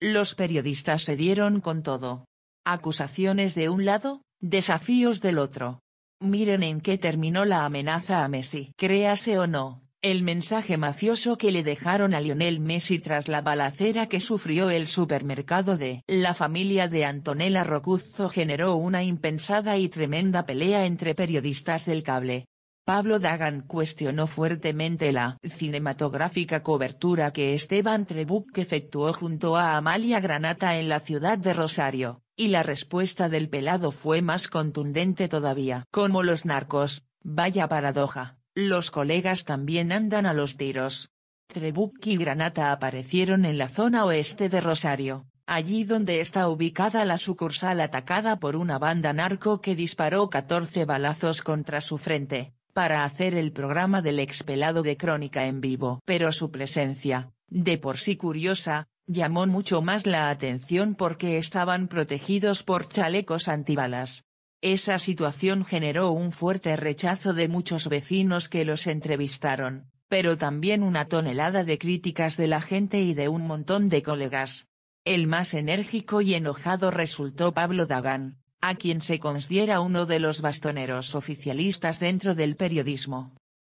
Los periodistas se dieron con todo. Acusaciones de un lado, desafíos del otro. Miren en qué terminó la amenaza a Messi. Créase o no, el mensaje mafioso que le dejaron a Lionel Messi tras la balacera que sufrió el supermercado de la familia de Antonella Rocuzzo generó una impensada y tremenda pelea entre periodistas del cable, Pablo Dagan cuestionó fuertemente la cinematográfica cobertura que Esteban trebuk efectuó junto a Amalia Granata en la ciudad de Rosario, y la respuesta del pelado fue más contundente todavía. Como los narcos, vaya paradoja, los colegas también andan a los tiros. Trebuk y Granata aparecieron en la zona oeste de Rosario, allí donde está ubicada la sucursal atacada por una banda narco que disparó 14 balazos contra su frente, para hacer el programa del expelado de Crónica en vivo. Pero su presencia, de por sí curiosa, llamó mucho más la atención porque estaban protegidos por chalecos antibalas. Esa situación generó un fuerte rechazo de muchos vecinos que los entrevistaron, pero también una tonelada de críticas de la gente y de un montón de colegas. El más enérgico y enojado resultó Pablo Dagán, a quien se considera uno de los bastoneros oficialistas dentro del periodismo.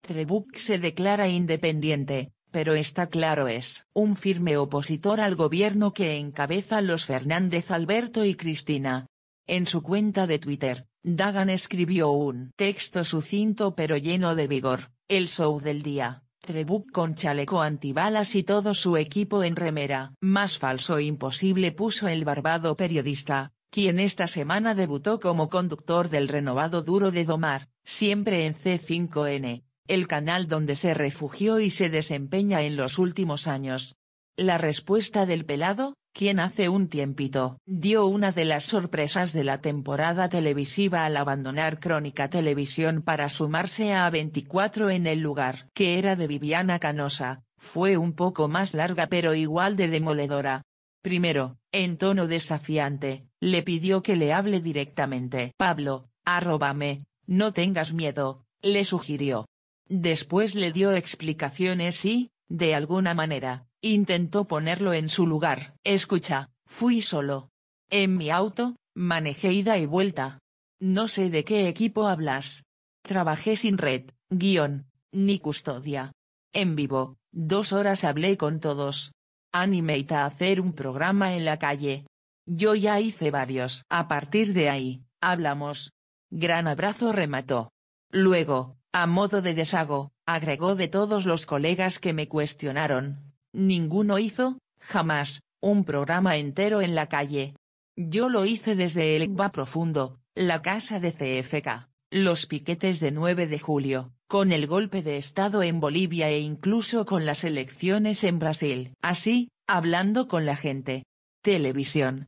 Trebuch se declara independiente, pero está claro es un firme opositor al gobierno que encabezan los Fernández Alberto y Cristina. En su cuenta de Twitter, Dagan escribió un texto sucinto pero lleno de vigor, el show del día, Trebuch con chaleco antibalas y todo su equipo en remera. Más falso imposible puso el barbado periodista, quien esta semana debutó como conductor del renovado Duro de Domar, siempre en C5N, el canal donde se refugió y se desempeña en los últimos años. La respuesta del pelado, quien hace un tiempito dio una de las sorpresas de la temporada televisiva al abandonar Crónica Televisión para sumarse a 24 en el lugar que era de Viviana Canosa, fue un poco más larga pero igual de demoledora. Primero, en tono desafiante, le pidió que le hable directamente. Pablo, arróbame, no tengas miedo, le sugirió. Después le dio explicaciones y, de alguna manera, intentó ponerlo en su lugar. Escucha, fui solo. En mi auto, manejé ida y vuelta. No sé de qué equipo hablas. Trabajé sin red, guión, ni custodia. En vivo, dos horas hablé con todos, Animate a hacer un programa en la calle. Yo ya hice varios. A partir de ahí, hablamos. Gran abrazo remató. Luego, a modo de deshago, agregó de todos los colegas que me cuestionaron. Ninguno hizo, jamás, un programa entero en la calle. Yo lo hice desde el ECBA profundo, la casa de CFK los piquetes de 9 de julio, con el golpe de Estado en Bolivia e incluso con las elecciones en Brasil. Así, hablando con la gente. Televisión.